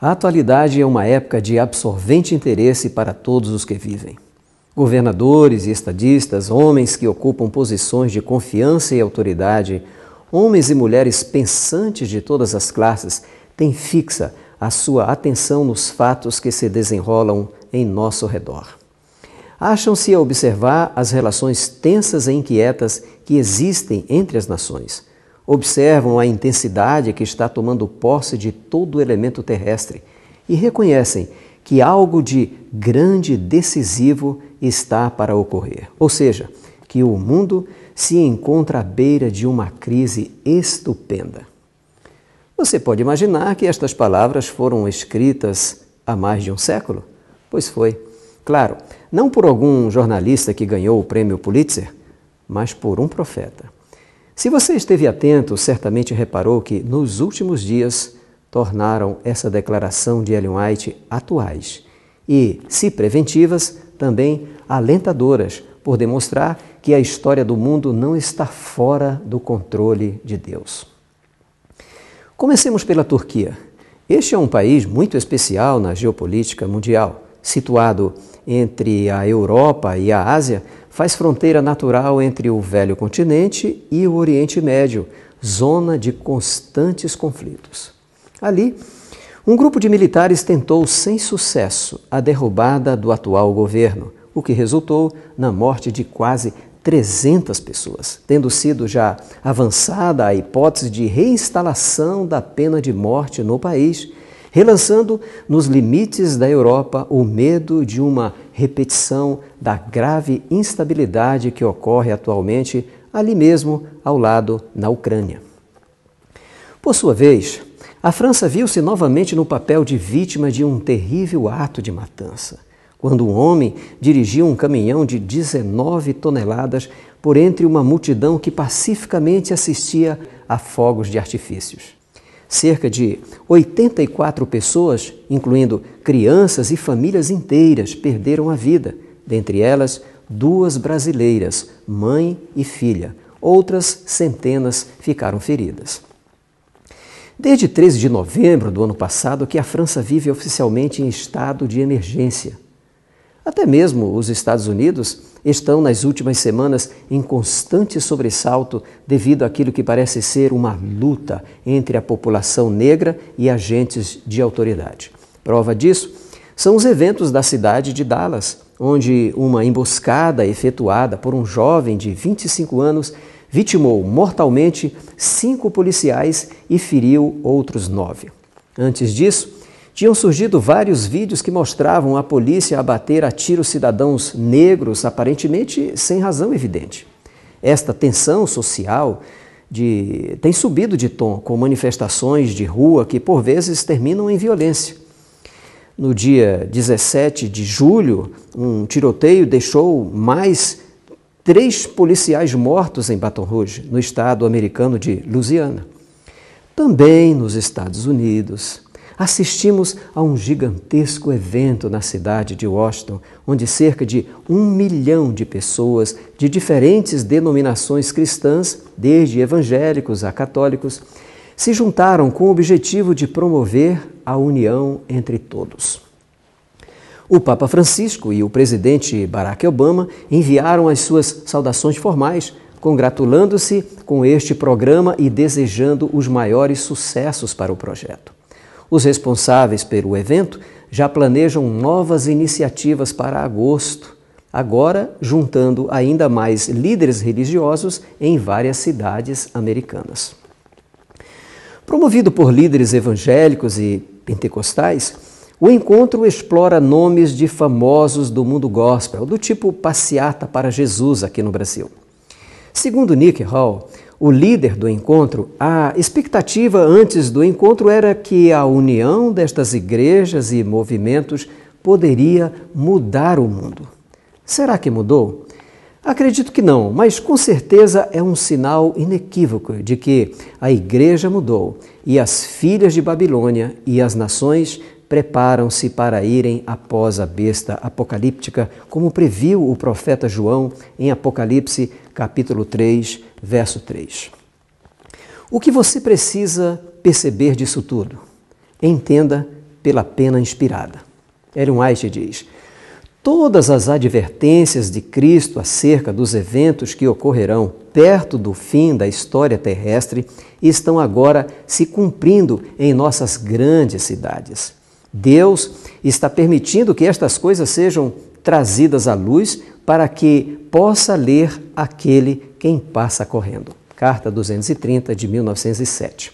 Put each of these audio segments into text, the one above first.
A atualidade é uma época de absorvente interesse para todos os que vivem. Governadores e estadistas, homens que ocupam posições de confiança e autoridade, homens e mulheres pensantes de todas as classes, têm fixa a sua atenção nos fatos que se desenrolam em nosso redor. Acham-se a observar as relações tensas e inquietas que existem entre as nações observam a intensidade que está tomando posse de todo o elemento terrestre e reconhecem que algo de grande e decisivo está para ocorrer. Ou seja, que o mundo se encontra à beira de uma crise estupenda. Você pode imaginar que estas palavras foram escritas há mais de um século? Pois foi. Claro, não por algum jornalista que ganhou o prêmio Pulitzer, mas por um profeta. Se você esteve atento, certamente reparou que nos últimos dias tornaram essa declaração de Ellen White atuais e, se preventivas, também alentadoras, por demonstrar que a história do mundo não está fora do controle de Deus. Comecemos pela Turquia. Este é um país muito especial na geopolítica mundial, situado entre a Europa e a Ásia, faz fronteira natural entre o Velho Continente e o Oriente Médio, zona de constantes conflitos. Ali, um grupo de militares tentou sem sucesso a derrubada do atual governo, o que resultou na morte de quase 300 pessoas, tendo sido já avançada a hipótese de reinstalação da pena de morte no país relançando nos limites da Europa o medo de uma repetição da grave instabilidade que ocorre atualmente ali mesmo ao lado na Ucrânia. Por sua vez, a França viu-se novamente no papel de vítima de um terrível ato de matança, quando um homem dirigiu um caminhão de 19 toneladas por entre uma multidão que pacificamente assistia a fogos de artifícios. Cerca de 84 pessoas, incluindo crianças e famílias inteiras, perderam a vida, dentre elas duas brasileiras, mãe e filha. Outras centenas ficaram feridas. Desde 13 de novembro do ano passado que a França vive oficialmente em estado de emergência. Até mesmo os Estados Unidos estão nas últimas semanas em constante sobressalto devido àquilo que parece ser uma luta entre a população negra e agentes de autoridade. Prova disso são os eventos da cidade de Dallas, onde uma emboscada efetuada por um jovem de 25 anos vitimou mortalmente cinco policiais e feriu outros nove. Antes disso, tinham surgido vários vídeos que mostravam a polícia abater a tiro cidadãos negros, aparentemente sem razão evidente. Esta tensão social de... tem subido de tom com manifestações de rua que, por vezes, terminam em violência. No dia 17 de julho, um tiroteio deixou mais três policiais mortos em Baton Rouge, no estado americano de Louisiana. Também nos Estados Unidos, assistimos a um gigantesco evento na cidade de Washington, onde cerca de um milhão de pessoas de diferentes denominações cristãs, desde evangélicos a católicos, se juntaram com o objetivo de promover a união entre todos. O Papa Francisco e o presidente Barack Obama enviaram as suas saudações formais, congratulando-se com este programa e desejando os maiores sucessos para o projeto. Os responsáveis pelo evento já planejam novas iniciativas para agosto, agora juntando ainda mais líderes religiosos em várias cidades americanas. Promovido por líderes evangélicos e pentecostais, o encontro explora nomes de famosos do mundo gospel, do tipo Passeata para Jesus aqui no Brasil. Segundo Nick Hall, o líder do encontro, a expectativa antes do encontro era que a união destas igrejas e movimentos poderia mudar o mundo. Será que mudou? Acredito que não, mas com certeza é um sinal inequívoco de que a igreja mudou e as filhas de Babilônia e as nações preparam-se para irem após a besta apocalíptica, como previu o profeta João em Apocalipse, capítulo 3, verso 3. O que você precisa perceber disso tudo? Entenda pela pena inspirada. Ellen White diz: Todas as advertências de Cristo acerca dos eventos que ocorrerão perto do fim da história terrestre estão agora se cumprindo em nossas grandes cidades. Deus está permitindo que estas coisas sejam trazidas à luz para que possa ler aquele quem passa correndo. Carta 230 de 1907.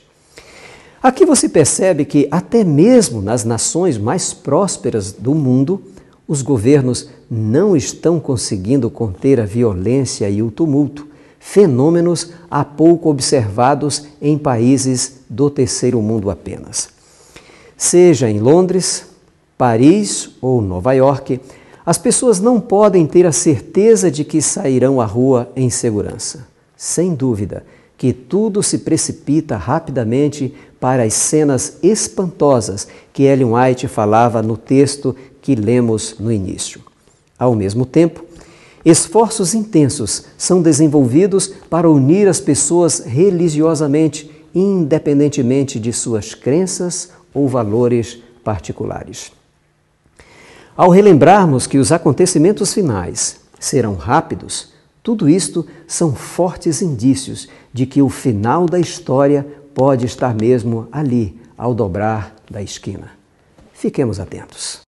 Aqui você percebe que, até mesmo nas nações mais prósperas do mundo, os governos não estão conseguindo conter a violência e o tumulto, fenômenos há pouco observados em países do terceiro mundo apenas. Seja em Londres, Paris ou Nova York, as pessoas não podem ter a certeza de que sairão à rua em segurança. Sem dúvida que tudo se precipita rapidamente para as cenas espantosas que Ellen White falava no texto que lemos no início. Ao mesmo tempo, esforços intensos são desenvolvidos para unir as pessoas religiosamente, independentemente de suas crenças ou valores particulares. Ao relembrarmos que os acontecimentos finais serão rápidos, tudo isto são fortes indícios de que o final da história pode estar mesmo ali, ao dobrar da esquina. Fiquemos atentos.